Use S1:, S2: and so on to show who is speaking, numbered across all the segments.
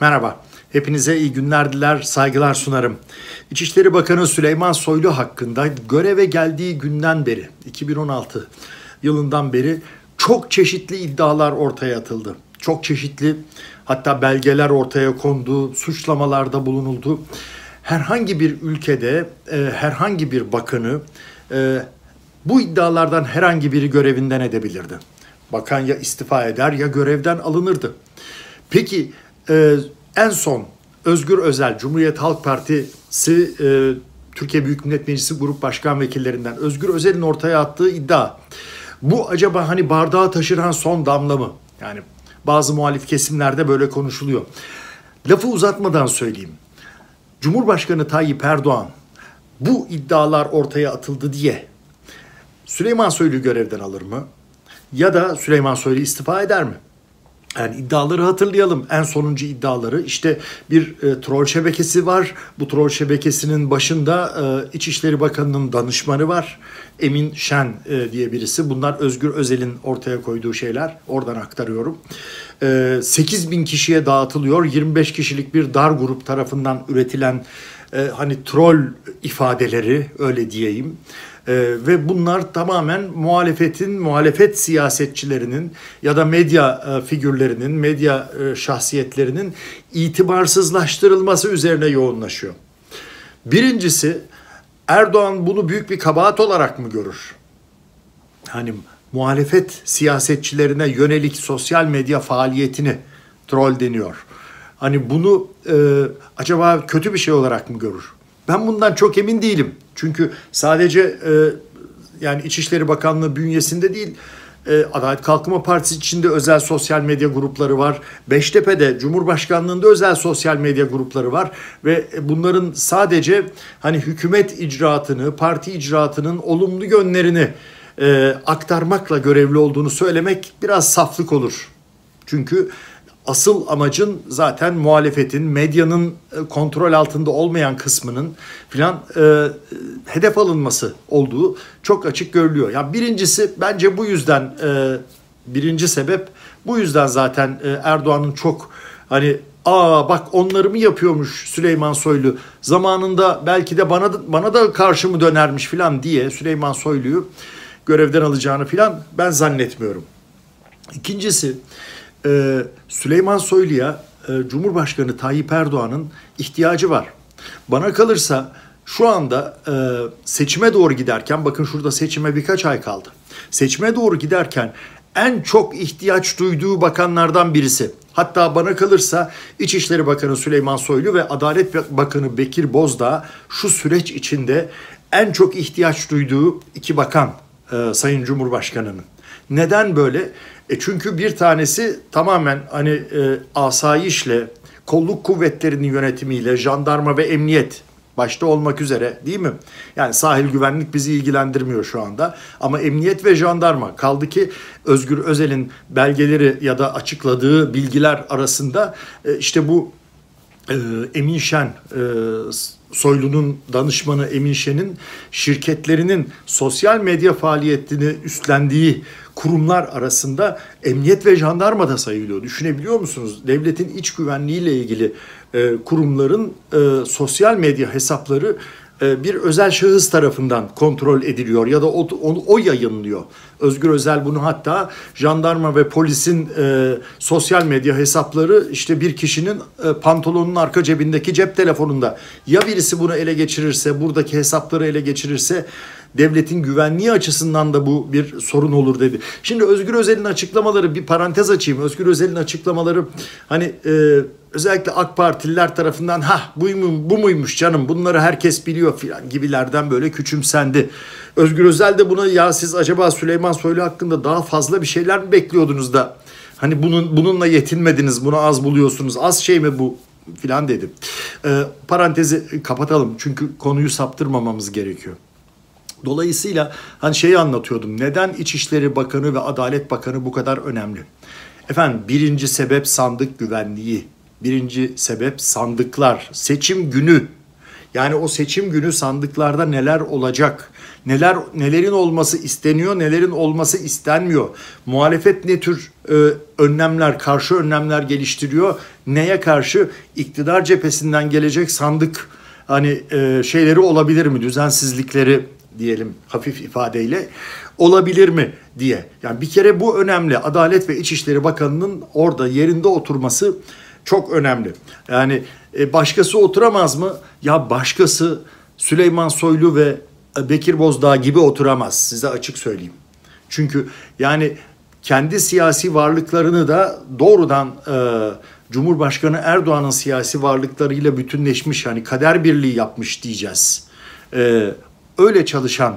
S1: Merhaba. Hepinize iyi günler diler, saygılar sunarım. İçişleri Bakanı Süleyman Soylu hakkında göreve geldiği günden beri, 2016 yılından beri çok çeşitli iddialar ortaya atıldı. Çok çeşitli hatta belgeler ortaya kondu, suçlamalarda bulunuldu. Herhangi bir ülkede e, herhangi bir bakanı e, bu iddialardan herhangi biri görevinden edebilirdi. Bakan ya istifa eder ya görevden alınırdı. Peki ee, en son Özgür Özel, Cumhuriyet Halk Partisi e, Türkiye Büyük Millet Meclisi Grup Başkan Vekillerinden Özgür Özel'in ortaya attığı iddia. Bu acaba hani bardağı taşıran son damla mı? Yani bazı muhalif kesimlerde böyle konuşuluyor. Lafı uzatmadan söyleyeyim. Cumhurbaşkanı Tayyip Erdoğan bu iddialar ortaya atıldı diye Süleyman Soylu görevden alır mı? Ya da Süleyman Soylu istifa eder mi? Yani iddiaları hatırlayalım. En sonuncu iddiaları İşte bir e, troll şebekesi var. Bu troll şebekesinin başında e, İçişleri Bakanı'nın danışmanı var. Emin Şen e, diye birisi. Bunlar Özgür Özel'in ortaya koyduğu şeyler. Oradan aktarıyorum. E, 8 bin kişiye dağıtılıyor. 25 kişilik bir dar grup tarafından üretilen e, hani troll ifadeleri öyle diyeyim. E, ve bunlar tamamen muhalefetin, muhalefet siyasetçilerinin ya da medya e, figürlerinin, medya e, şahsiyetlerinin itibarsızlaştırılması üzerine yoğunlaşıyor. Birincisi Erdoğan bunu büyük bir kabahat olarak mı görür? Hani muhalefet siyasetçilerine yönelik sosyal medya faaliyetini troll deniyor. Hani bunu e, acaba kötü bir şey olarak mı görür? Ben bundan çok emin değilim. Çünkü sadece e, yani İçişleri Bakanlığı bünyesinde değil, e, Adalet Kalkınma Partisi içinde özel sosyal medya grupları var. Beştepe'de Cumhurbaşkanlığında özel sosyal medya grupları var ve bunların sadece hani hükümet icraatını, parti icraatının olumlu yönlerini e, aktarmakla görevli olduğunu söylemek biraz saflık olur. Çünkü asıl amacın zaten muhalefetin, medyanın e, kontrol altında olmayan kısmının filan e, hedef alınması olduğu çok açık görülüyor. Ya yani birincisi bence bu yüzden e, birinci sebep bu yüzden zaten e, Erdoğan'ın çok hani aa bak onları mı yapıyormuş Süleyman Soylu zamanında belki de bana da, bana da karşı mı dönermiş filan diye Süleyman Soylu'yu görevden alacağını filan ben zannetmiyorum. İkincisi e, Süleyman Soylu'ya e, Cumhurbaşkanı Tayyip Erdoğan'ın ihtiyacı var. Bana kalırsa şu anda e, seçime doğru giderken bakın şurada seçime birkaç ay kaldı. Seçime doğru giderken en çok ihtiyaç duyduğu bakanlardan birisi. Hatta bana kalırsa İçişleri Bakanı Süleyman Soylu ve Adalet Bakanı Bekir Bozdağ şu süreç içinde en çok ihtiyaç duyduğu iki bakan e, Sayın Cumhurbaşkanı'nın. Neden böyle? E çünkü bir tanesi tamamen hani e, asayişle, kolluk kuvvetlerinin yönetimiyle, jandarma ve emniyet başta olmak üzere değil mi? Yani sahil güvenlik bizi ilgilendirmiyor şu anda ama emniyet ve jandarma kaldı ki Özgür Özel'in belgeleri ya da açıkladığı bilgiler arasında e, işte bu ee, Emin Şen e, Soylu'nun danışmanı Emin Şen'in şirketlerinin sosyal medya faaliyetini üstlendiği kurumlar arasında emniyet ve jandarma da sayılıyor. Düşünebiliyor musunuz? Devletin iç güvenliğiyle ile ilgili e, kurumların e, sosyal medya hesapları e, bir özel şahıs tarafından kontrol ediliyor ya da o, onu o yayınlıyor. Özgür Özel bunu hatta jandarma ve polisin e, sosyal medya hesapları işte bir kişinin e, pantolonun arka cebindeki cep telefonunda. Ya birisi bunu ele geçirirse, buradaki hesapları ele geçirirse devletin güvenliği açısından da bu bir sorun olur dedi. Şimdi Özgür Özel'in açıklamaları bir parantez açayım. Özgür Özel'in açıklamaları hani e, özellikle AK Partililer tarafından ha bu, bu muymuş canım bunları herkes biliyor filan gibilerden böyle küçümsendi. Özgür Özel de buna ya siz acaba Süleyman Soylu hakkında daha fazla bir şeyler mi bekliyordunuz da hani bunun bununla yetinmediniz bunu az buluyorsunuz az şey mi bu filan dedim. E, ee, parantezi kapatalım çünkü konuyu saptırmamamız gerekiyor. Dolayısıyla hani şeyi anlatıyordum. Neden İçişleri Bakanı ve Adalet Bakanı bu kadar önemli? Efendim birinci sebep sandık güvenliği. Birinci sebep sandıklar. Seçim günü. Yani o seçim günü sandıklarda neler olacak? Neler nelerin olması isteniyor, nelerin olması istenmiyor? Muhalefet ne tür e, önlemler, karşı önlemler geliştiriyor? Neye karşı iktidar cephesinden gelecek sandık hani e, şeyleri olabilir mi? Düzensizlikleri diyelim hafif ifadeyle olabilir mi diye. Yani bir kere bu önemli. Adalet ve İçişleri Bakanı'nın orada yerinde oturması çok önemli. Yani e, başkası oturamaz mı? Ya başkası Süleyman Soylu ve e, Bekir Bozdağ gibi oturamaz. Size açık söyleyeyim. Çünkü yani kendi siyasi varlıklarını da doğrudan e, Cumhurbaşkanı Erdoğan'ın siyasi varlıklarıyla bütünleşmiş yani kader birliği yapmış diyeceğiz. E, öyle çalışan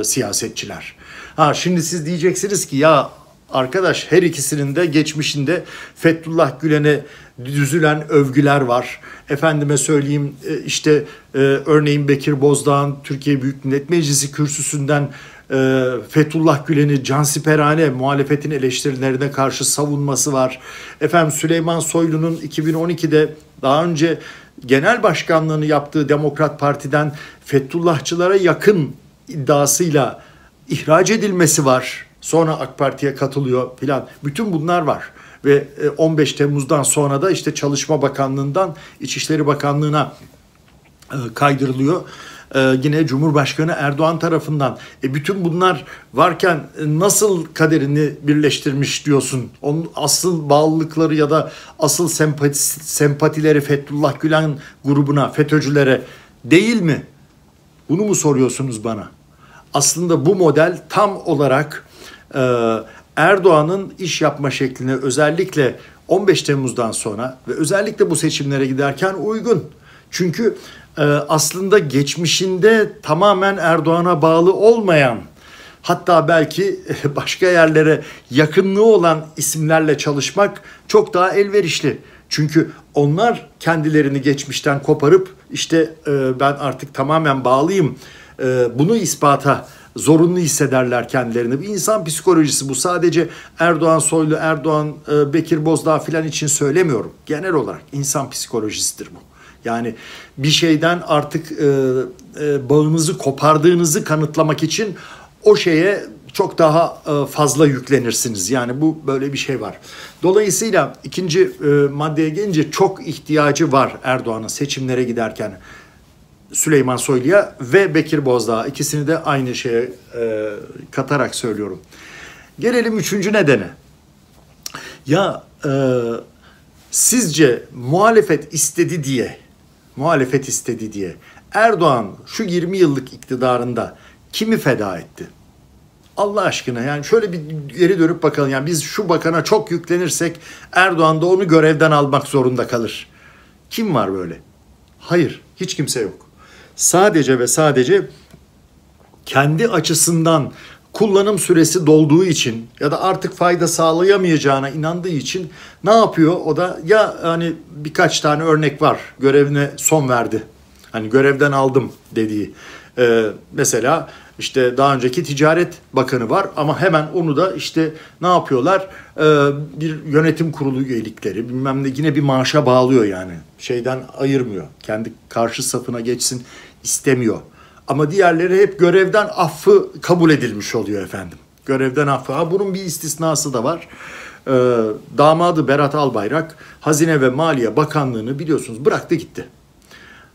S1: e, siyasetçiler. Ha şimdi siz diyeceksiniz ki ya Arkadaş her ikisinin de geçmişinde Fethullah Gülen'e düzülen övgüler var. Efendime söyleyeyim e, işte e, örneğin Bekir Bozdağ'ın Türkiye Büyük Millet Meclisi kürsüsünden e, Fethullah Gülen'i cansiperane muhalefetin eleştirilerine karşı savunması var. Efendim Süleyman Soylu'nun 2012'de daha önce genel başkanlığını yaptığı Demokrat Parti'den Fethullahçılara yakın iddiasıyla ihraç edilmesi var. Sonra AK Parti'ye katılıyor filan. Bütün bunlar var. Ve 15 e, Temmuz'dan sonra da işte Çalışma Bakanlığı'ndan İçişleri Bakanlığı'na e, kaydırılıyor. E, yine Cumhurbaşkanı Erdoğan tarafından. E bütün bunlar varken nasıl kaderini birleştirmiş diyorsun? Onun asıl bağlılıkları ya da asıl sempati, sempatileri Fethullah Gülen grubuna, FETÖ'cülere değil mi? Bunu mu soruyorsunuz bana? Aslında bu model tam olarak ee, Erdoğan'ın iş yapma şeklini özellikle 15 Temmuz'dan sonra ve özellikle bu seçimlere giderken uygun. Çünkü e, aslında geçmişinde tamamen Erdoğan'a bağlı olmayan hatta belki başka yerlere yakınlığı olan isimlerle çalışmak çok daha elverişli. Çünkü onlar kendilerini geçmişten koparıp işte e, ben artık tamamen bağlıyım e, bunu ispata zorunlu hissederler kendilerini. Bir insan psikolojisi bu sadece Erdoğan Soylu, Erdoğan e, Bekir Bozdağ filan için söylemiyorum. Genel olarak insan psikolojisidir bu. Yani bir şeyden artık e, e, bağınızı kopardığınızı kanıtlamak için o şeye çok daha e, fazla yüklenirsiniz. Yani bu böyle bir şey var. Dolayısıyla ikinci e, maddeye gelince çok ihtiyacı var Erdoğan'ın seçimlere giderken Süleyman Soylu'ya ve Bekir Bozdağ ikisini de aynı şeye e, katarak söylüyorum. Gelelim üçüncü nedene. Ya e, sizce muhalefet istedi diye, muhalefet istedi diye Erdoğan şu 20 yıllık iktidarında kimi feda etti? Allah aşkına yani şöyle bir geri dönüp bakalım. Yani biz şu bakana çok yüklenirsek Erdoğan da onu görevden almak zorunda kalır. Kim var böyle? Hayır, hiç kimse yok sadece ve sadece kendi açısından kullanım süresi dolduğu için ya da artık fayda sağlayamayacağına inandığı için ne yapıyor? O da ya hani birkaç tane örnek var görevine son verdi. Hani görevden aldım dediği. Ee, mesela işte daha önceki ticaret bakanı var ama hemen onu da işte ne yapıyorlar ee, bir yönetim kurulu üyelikleri bilmem ne yine bir maaşa bağlıyor yani şeyden ayırmıyor kendi karşı safına geçsin istemiyor ama diğerleri hep görevden affı kabul edilmiş oluyor efendim görevden affı ha bunun bir istisnası da var ee, damadı Berat Albayrak Hazine ve Maliye Bakanlığı'nı biliyorsunuz bıraktı gitti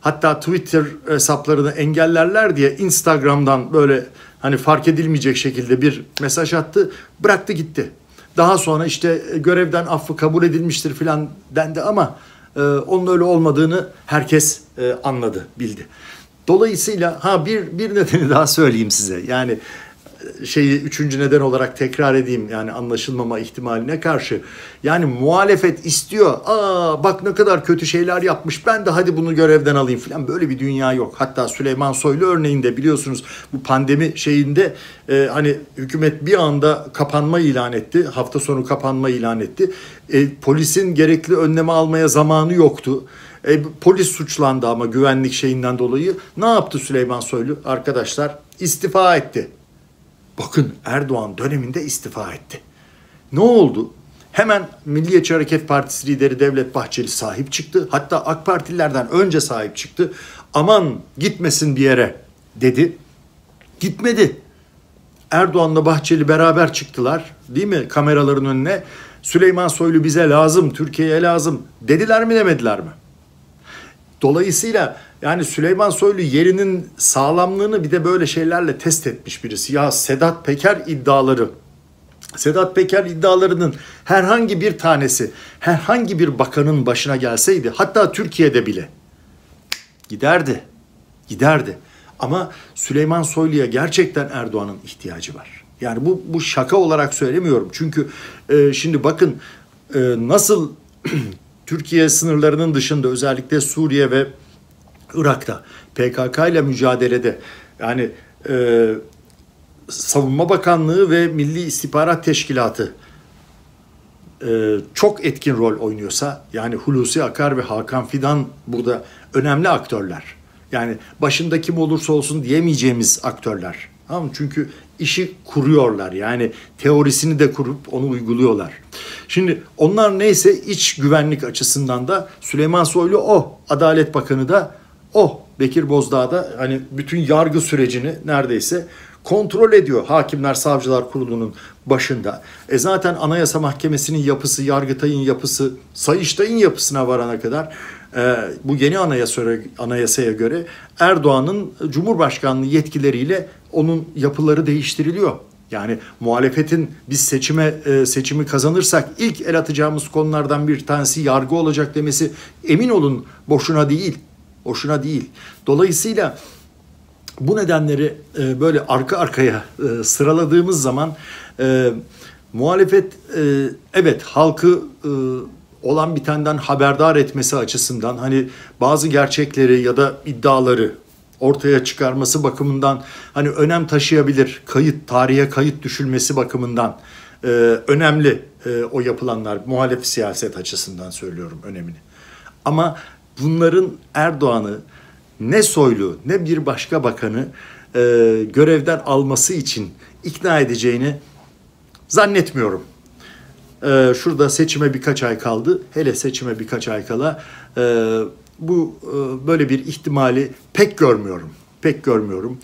S1: hatta Twitter hesaplarını engellerler diye Instagram'dan böyle hani fark edilmeyecek şekilde bir mesaj attı. Bıraktı gitti. Daha sonra işte e, görevden affı kabul edilmiştir filan dendi ama e, onun öyle olmadığını herkes e, anladı, bildi. Dolayısıyla ha bir bir nedeni daha söyleyeyim size. Yani şeyi üçüncü neden olarak tekrar edeyim yani anlaşılmama ihtimaline karşı. Yani muhalefet istiyor. Aa bak ne kadar kötü şeyler yapmış. Ben de hadi bunu görevden alayım falan. Böyle bir dünya yok. Hatta Süleyman Soylu örneğinde biliyorsunuz bu pandemi şeyinde e, hani hükümet bir anda kapanma ilan etti. Hafta sonu kapanma ilan etti. E, polisin gerekli önleme almaya zamanı yoktu. E, polis suçlandı ama güvenlik şeyinden dolayı. Ne yaptı Süleyman Soylu? Arkadaşlar istifa etti. Bakın Erdoğan döneminde istifa etti. Ne oldu? Hemen Milliyetçi Hareket Partisi lideri Devlet Bahçeli sahip çıktı. Hatta AK Partililerden önce sahip çıktı. Aman gitmesin bir yere dedi. Gitmedi. Erdoğan'la Bahçeli beraber çıktılar değil mi kameraların önüne? Süleyman Soylu bize lazım, Türkiye'ye lazım dediler mi demediler mi? Dolayısıyla yani Süleyman Soylu yerinin sağlamlığını bir de böyle şeylerle test etmiş birisi. Ya Sedat Peker iddiaları Sedat Peker iddialarının herhangi bir tanesi herhangi bir bakanın başına gelseydi hatta Türkiye'de bile giderdi. Giderdi. Ama Süleyman Soylu'ya gerçekten Erdoğan'ın ihtiyacı var. Yani bu bu şaka olarak söylemiyorum. Çünkü e, şimdi bakın e, nasıl Türkiye sınırlarının dışında özellikle Suriye ve Irak'ta PKK ile mücadelede yani e, Savunma Bakanlığı ve Milli İstihbarat Teşkilatı e, çok etkin rol oynuyorsa yani Hulusi Akar ve Hakan Fidan burada önemli aktörler. Yani başında kim olursa olsun diyemeyeceğimiz aktörler. Tamam mı? Çünkü işi kuruyorlar. Yani teorisini de kurup onu uyguluyorlar. Şimdi onlar neyse iç güvenlik açısından da Süleyman Soylu o. Oh, Adalet Bakanı da o oh, Bekir Bozdağ da hani bütün yargı sürecini neredeyse kontrol ediyor Hakimler Savcılar Kurulu'nun başında. E zaten Anayasa Mahkemesi'nin yapısı, Yargıtay'ın yapısı, Sayıştay'ın yapısına varana kadar e, bu yeni anayasaya, anayasaya göre Erdoğan'ın Cumhurbaşkanlığı yetkileriyle onun yapıları değiştiriliyor. Yani muhalefetin biz seçime e, seçimi kazanırsak ilk el atacağımız konulardan bir tanesi yargı olacak demesi emin olun boşuna değil. Boşuna değil. Dolayısıyla bu nedenleri e, böyle arka arkaya e, sıraladığımız zaman e, muhalefet e, evet halkı olan bitenden haberdar etmesi açısından hani bazı gerçekleri ya da iddiaları ortaya çıkarması bakımından hani önem taşıyabilir kayıt tarihe kayıt düşülmesi bakımından önemli o yapılanlar muhalef siyaset açısından söylüyorum önemini. Ama bunların Erdoğan'ı ne Soylu ne bir başka bakanı e, görevden alması için ikna edeceğini zannetmiyorum. E, şurada seçime birkaç ay kaldı. Hele seçime birkaç ay kala e, bu e, böyle bir ihtimali pek görmüyorum. Pek görmüyorum.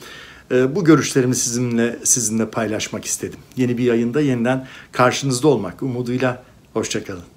S1: E, bu görüşlerimi sizinle sizinle paylaşmak istedim. Yeni bir yayında yeniden karşınızda olmak umuduyla hoşçakalın.